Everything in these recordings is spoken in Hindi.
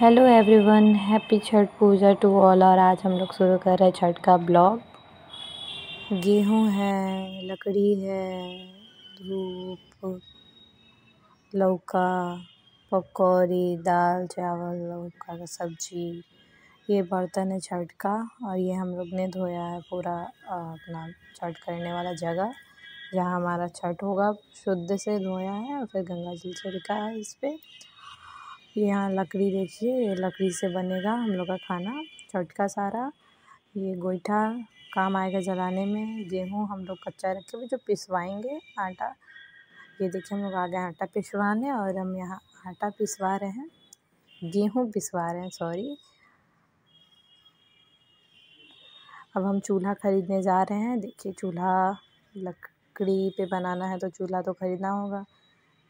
hello everyone happy Chhath Puja to all और आज हम लोग शुरू कर रहे हैं छठ का ब्लॉग गेहूँ है लकड़ी है धूप लौका पकौड़ी दाल चावल लौका का सब्जी ये बर्तन है छठ का और ये हम लोग ने धोया है पूरा अपना छठ करने वाला जगह जहाँ हमारा छठ होगा शुद्ध से धोया है और फिर गंगा जल छिड़का है इस पर यहाँ लकड़ी देखिए ये लकड़ी से बनेगा हम लोग का खाना चटका सारा ये गोईठा काम आएगा जलाने में गेहूँ हम लोग कच्चा रखे हुए जो पिसवाएंगे आटा ये देखिए हम लोग आ गए आटा पिसवाने और हम यहाँ आटा पिसवा रहे हैं गेहूँ पिसवा रहे हैं सॉरी अब हम चूल्हा ख़रीदने जा रहे हैं देखिए चूल्हा लकड़ी पे बनाना है तो चूल्हा तो ख़रीदना होगा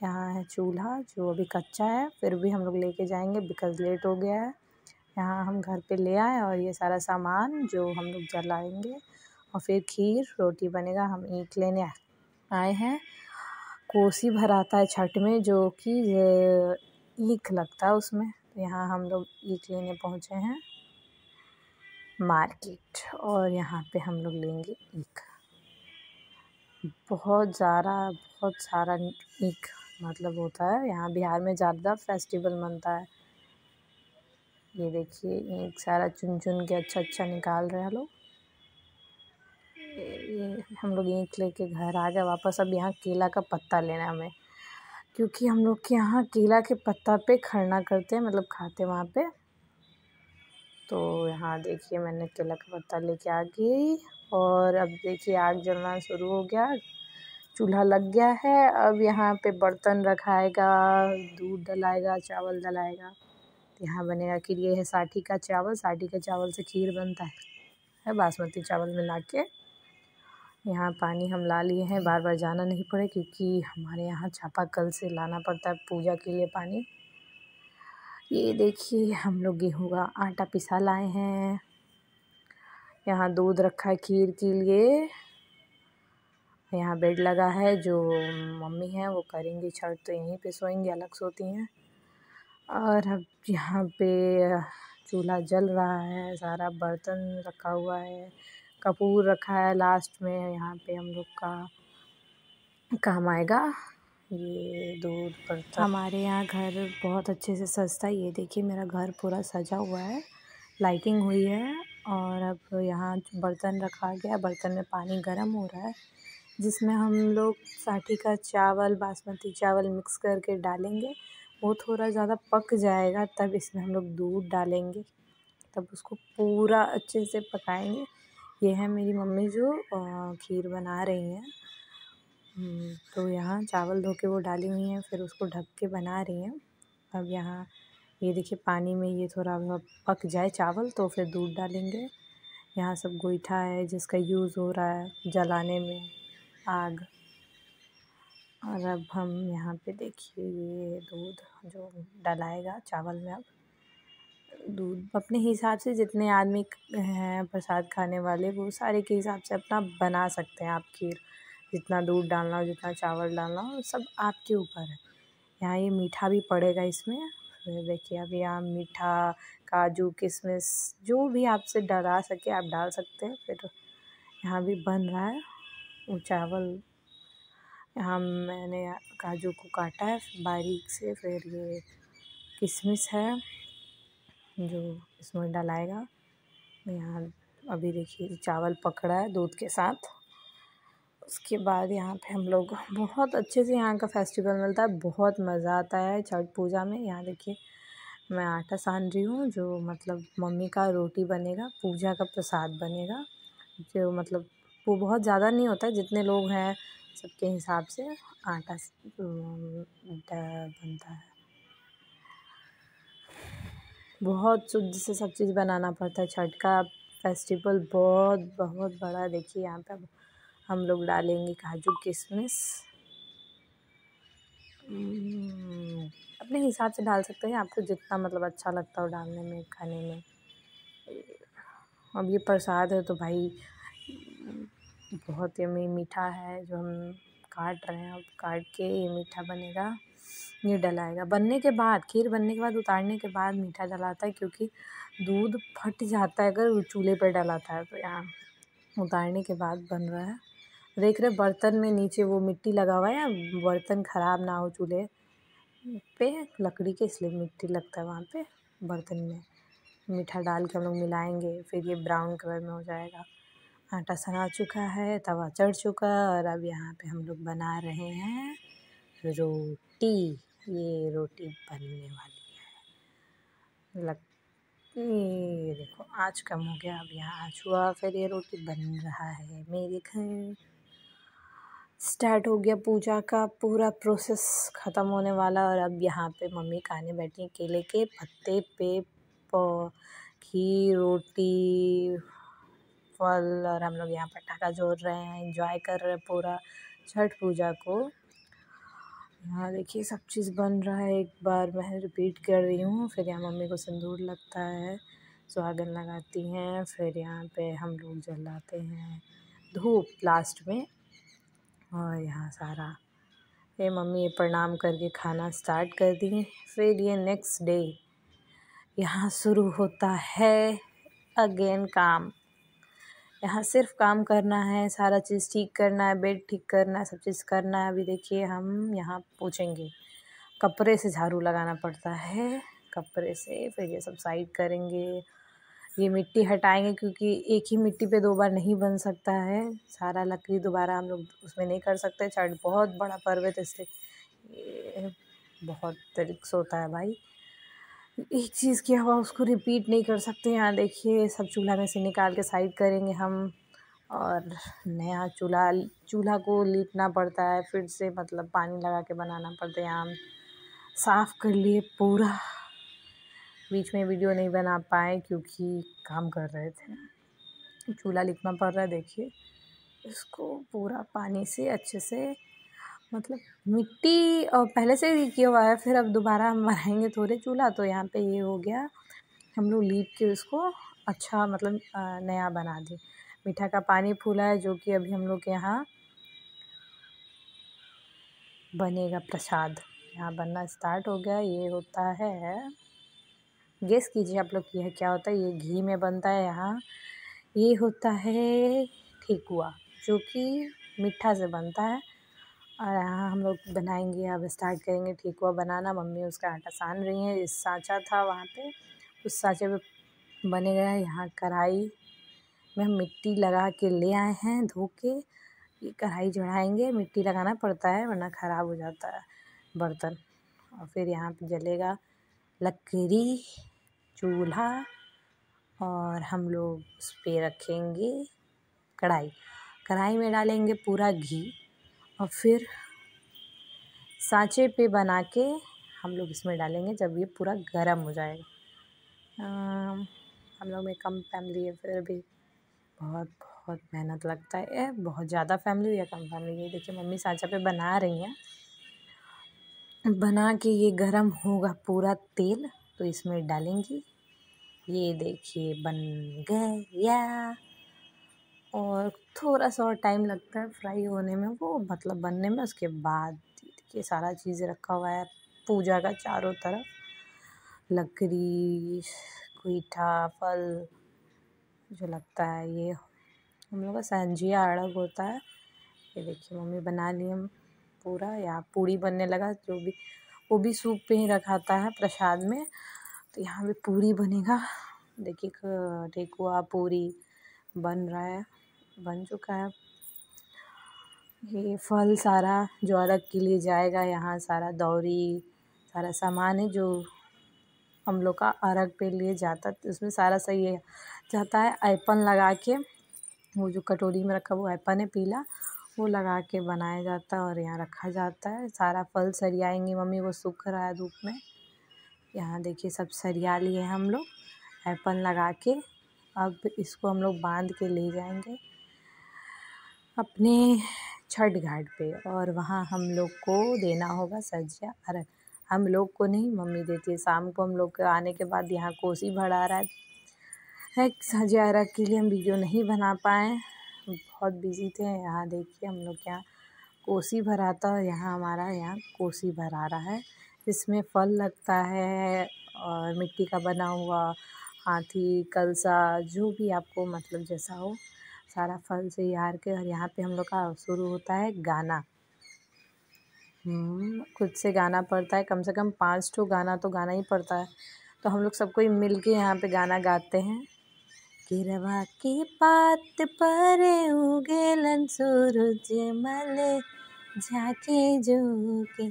यहाँ है चूल्हा जो अभी कच्चा है फिर भी हम लोग लेके जाएंगे बिकॉज़ लेट हो गया है यहाँ हम घर पे ले आए और ये सारा सामान जो हम लोग जलाएंगे और फिर खीर रोटी बनेगा हम ईंट लेने आए हैं कोसी भर आता है छठ में जो कि ईख लगता है उसमें तो यहाँ हम लोग ईख लेने पहुँचे हैं मार्केट और यहाँ पे हम लोग लेंगे ईख बहुत ज़्यादा बहुत सारा ईख मतलब होता है यहाँ बिहार में ज़्यादा फेस्टिवल मनता है ये देखिए एक सारा चुन चुन के अच्छा अच्छा निकाल रहे हैं लोग ये हम लोग ईंट लेके घर आ गए वापस अब यहाँ केला का पत्ता लेना है हमें क्योंकि हम लोग के यहाँ केला के पत्ता पे खरना करते हैं मतलब खाते हैं वहाँ पे तो यहाँ देखिए मैंने केला का पत्ता लेके आ गई और अब देखिए आग जलना शुरू हो गया चूल्हा लग गया है अब यहाँ पे बर्तन रखाएगा दूध डलाएगा चावल डलाएगा यहाँ बनेगा खीर ये है साठी का चावल साठी के चावल से खीर बनता है है बासमती चावल मिला के यहाँ पानी हम ला लिए हैं बार बार जाना नहीं पड़े क्योंकि हमारे यहाँ चापाकल से लाना पड़ता है पूजा के लिए पानी ये देखिए हम लोग गेहूँ का आटा पिसा लाए हैं यहाँ दूध रखा है खीर के लिए यहाँ बेड लगा है जो मम्मी हैं वो करेंगी छठ तो यहीं पे सोएंगी अलग सोती हैं और अब यहाँ पे चूल्हा जल रहा है सारा बर्तन रखा हुआ है कपूर रखा है लास्ट में यहाँ पे हम लोग का काम आएगा ये दूध बर्तन हमारे यहाँ घर बहुत अच्छे से सजता है ये देखिए मेरा घर पूरा सजा हुआ है लाइटिंग हुई है और अब यहाँ बर्तन रखा गया बर्तन में पानी गर्म हो रहा है जिसमें हम लोग साठी का चावल बासमती चावल मिक्स करके डालेंगे वो थोड़ा ज़्यादा पक जाएगा तब इसमें हम लोग दूध डालेंगे तब उसको पूरा अच्छे से पकाएंगे ये है मेरी मम्मी जो खीर बना रही हैं हम्म, तो यहाँ चावल धो के वो डाली हुई हैं फिर उसको ढक के बना रही हैं अब यहाँ ये देखिए पानी में ये थोड़ा पक जाए चावल तो फिर दूध डालेंगे यहाँ सब गोईठा है जिसका यूज़ हो रहा है जलाने में आग और अब हम यहाँ पे देखिए ये दूध जो डलाएगा चावल में अब दूध अपने हिसाब से जितने आदमी हैं प्रसाद खाने वाले वो सारे के हिसाब से अपना बना सकते हैं आप खीर जितना दूध डालना हो जितना चावल डालना हो सब आपके ऊपर है यहाँ ये मीठा भी पड़ेगा इसमें देखिए अभी यहाँ मीठा काजू किशमिश जो भी आपसे डरा सके आप डाल सकते हैं फिर यहाँ भी बन रहा है वो चावल हम मैंने काजू को काटा है बारीक से फिर ये किशमिश है जो इसमें डलाएगा यहाँ अभी देखिए चावल पकड़ा है दूध के साथ उसके बाद यहाँ पे हम लोग बहुत अच्छे से यहाँ का फेस्टिवल मिलता है बहुत मज़ा आता है छठ पूजा में यहाँ देखिए मैं आटा सान रही हूँ जो मतलब मम्मी का रोटी बनेगा पूजा का प्रसाद बनेगा जो मतलब वो बहुत ज़्यादा नहीं होता जितने लोग हैं सबके हिसाब से आटा बनता है बहुत शुद्ध से सब चीज़ बनाना पड़ता है छठ का फेस्टिवल बहुत बहुत बड़ा देखिए यहाँ पे हम लोग डालेंगे काजू किशमिश हम्म, अपने हिसाब से डाल सकते हैं आपको जितना मतलब अच्छा लगता हो डालने में खाने में अब ये प्रसाद है तो भाई बहुत यम्मी मीठा है जो हम काट रहे हैं अब काट के ये मीठा बनेगा ये डलाएगा बनने के बाद खीर बनने के बाद उतारने के बाद मीठा डलाता है क्योंकि दूध फट जाता है अगर चूल्हे पर डलाता है तो यहाँ उतारने के बाद बन रहा है देख रहे बर्तन में नीचे वो मिट्टी लगा हुआ है या बर्तन ख़राब ना हो चूल्हे पे लकड़ी के इसलिए मिट्टी लगता है वहाँ पे बर्तन में मीठा डाल के हम लोग मिलाएंगे फिर ये ब्राउन कलर में हो जाएगा आटा सना चुका है तवा चढ़ चुका और अब यहाँ पे हम लोग बना रहे हैं रोटी ये रोटी बनने वाली है लग ये देखो आज कम हो गया अब यहाँ आज हुआ फिर ये रोटी बन रहा है मेरे घर स्टार्ट हो गया पूजा का पूरा प्रोसेस ख़त्म होने वाला और अब यहाँ पे मम्मी खाने बैठी केले के पत्ते पे खीर रोटी फल और हम लोग यहाँ पटाखा जोड़ रहे हैं इंजॉय कर रहे हैं पूरा छठ पूजा को यहाँ देखिए सब चीज़ बन रहा है एक बार मैं रिपीट कर रही हूँ फिर यहाँ मम्मी को सिंदूर लगता है सुहागन लगाती हैं फिर यहाँ पे हम लोग जलाते हैं धूप लास्ट में और यहाँ सारा ये मम्मी ये प्रणाम करके खाना स्टार्ट कर दी फिर ये नेक्स्ट डे यहाँ शुरू होता है अगेन काम यहाँ सिर्फ काम करना है सारा चीज़ ठीक करना है बेड ठीक करना है सब चीज़ करना है अभी देखिए हम यहाँ पूछेंगे कपड़े से झाड़ू लगाना पड़ता है कपड़े से फिर ये सब साइड करेंगे ये मिट्टी हटाएंगे क्योंकि एक ही मिट्टी पे दो बार नहीं बन सकता है सारा लकड़ी दोबारा हम लोग उसमें नहीं कर सकते छठ बहुत बड़ा पर्व है तो इसलिए बहुत रिक्स होता है भाई एक चीज़ की हवा उसको रिपीट नहीं कर सकते यहाँ देखिए सब चूल्हा में से निकाल के साइड करेंगे हम और नया चूल्हा चूल्हा को लीपना पड़ता है फिर से मतलब पानी लगा के बनाना पड़ता है यहाँ साफ़ कर लिए पूरा बीच में वीडियो नहीं बना पाए क्योंकि काम कर रहे थे चूल्हा लिखना पड़ रहा है देखिए इसको पूरा पानी से अच्छे से मतलब मिट्टी पहले से ही किया हुआ है फिर अब दोबारा हम बनाएंगे थोड़े चूल्हा तो यहाँ पे ये हो गया हम लोग लीप के उसको अच्छा मतलब नया बना दें मीठा का पानी फूला है जो कि अभी हम लोग के यहाँ बनेगा प्रसाद यहाँ बनना स्टार्ट हो गया ये होता है गेस कीजिए आप लोग यह क्या होता है ये घी में बनता है यहाँ ये होता है ठेकुआ जो कि मीठा से बनता है और यहाँ हम लोग बनाएंगे अब स्टार्ट करेंगे ठीक हुआ बनाना मम्मी उसका आटा सान रही हैं इस साँचा था वहाँ पे उस साँचे पे बने गए यहाँ कढ़ाई में हम मिट्टी लगा के ले आए हैं धो के ये कढ़ाई चढ़ाएँगे मिट्टी लगाना पड़ता है वरना ख़राब हो जाता है बर्तन और फिर यहाँ पे जलेगा लकड़ी चूल्हा और हम लोग उस पर रखेंगे कढ़ाई कढ़ाई में डालेंगे पूरा घी और फिर सांचे पे बना के हम लोग इसमें डालेंगे जब ये पूरा गर्म हो जाएगा हम लोग में कम फैमिली है फिर भी बहुत बहुत मेहनत लगता है बहुत ज़्यादा फैमिली या कम फैमिली है देखिए मम्मी सांचा पे बना रही हैं बना के ये गर्म होगा पूरा तेल तो इसमें डालेंगी ये देखिए बन गया और थोड़ा सा और टाइम लगता है फ्राई होने में वो मतलब बनने में उसके बाद देखिए सारा चीज़ रखा हुआ है पूजा का चारों तरफ लकड़ी गोईठा फल जो लगता है ये हम लोग का संजिया अड़ग होता है ये देखिए मम्मी बना ली हम पूरा या पूड़ी बनने लगा जो भी वो भी सूप पे ही रखाता है प्रसाद में तो यहाँ भी पूरी बनेगा देखिए ठेकुआ पूरी बन रहा है बन चुका है ये फल सारा जो अर्घ के लिए जाएगा यहाँ सारा दौरी सारा सामान है जो हम लोग का अरग पे लिए जाता तो उसमें सारा सही है जाता है ऐपन लगा के वो जो कटोरी में रखा वो ऐपन है पीला वो लगा के बनाया जाता है और यहाँ रखा जाता है सारा फल सरियाएंगे मम्मी वो सूख रहा है धूप में यहाँ देखिए सब सरिया लिए हम लोग ऐपन लगा के अब इसको हम लोग बांध के ले जाएंगे अपने छठ घाट पे और वहाँ हम लोग को देना होगा सज्जा अर्घ हम लोग को नहीं मम्मी देती है शाम को हम लोग के आने के बाद यहाँ कोसी भरा रहा है सज्जा अर्घ के लिए हम वीडियो नहीं बना पाए बहुत बिजी थे यहाँ देखिए हम लोग यहाँ कोसी भराता है यहाँ हमारा यहाँ कोसी भरा रहा है इसमें फल लगता है और मिट्टी का बना हुआ हाथी कलसा जो भी आपको मतलब जैसा हो सारा फल से यार के और यहाँ पे हम लोग का शुरू होता है गाना हम्म, खुद से गाना पड़ता है कम से कम पाँच टू गाना तो गाना ही पड़ता है तो हम लोग सबको मिल के यहाँ पे गाना गाते हैं किरवा के पात पर उगेलन सूरज मले झाके जो के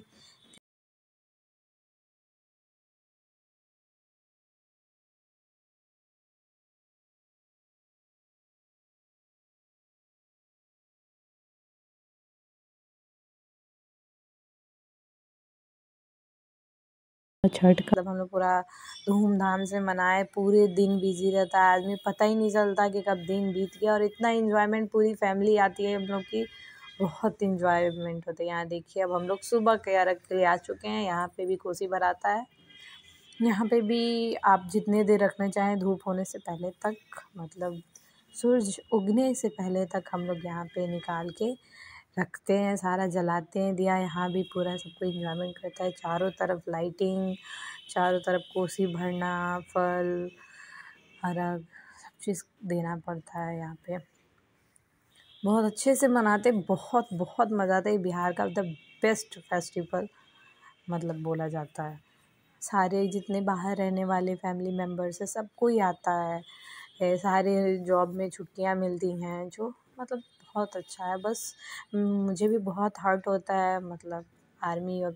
छठ का मतलब हम लोग पूरा धूमधाम से मनाए पूरे दिन बिजी रहता है आदमी पता ही नहीं चलता कि कब दिन बीत गया और इतना इन्जॉयमेंट पूरी फैमिली आती है हम लोग की बहुत इन्जॉयमेंट होता है यहाँ देखिए अब हम लोग सुबह के रख के आ चुके हैं यहाँ पे भी कोसी भर आता है यहाँ पे भी आप जितने देर रखना चाहें धूप होने से पहले तक मतलब सूरज उगने से पहले तक हम लोग यहाँ पे निकाल के रखते हैं सारा जलाते हैं दिया यहाँ भी पूरा सबको इंजॉयमेंट करता है चारों तरफ लाइटिंग चारों तरफ कोसी भरना फल अरग सब चीज़ देना पड़ता है यहाँ पे बहुत अच्छे से मनाते बहुत बहुत मज़ा आता है बिहार का द बेस्ट फेस्टिवल मतलब बोला जाता है सारे जितने बाहर रहने वाले फैमिली मेम्बर्स है सबको ही आता है सारे जॉब में छुट्टियाँ मिलती हैं जो मतलब बहुत अच्छा है बस मुझे भी बहुत हर्ट होता है मतलब आर्मी और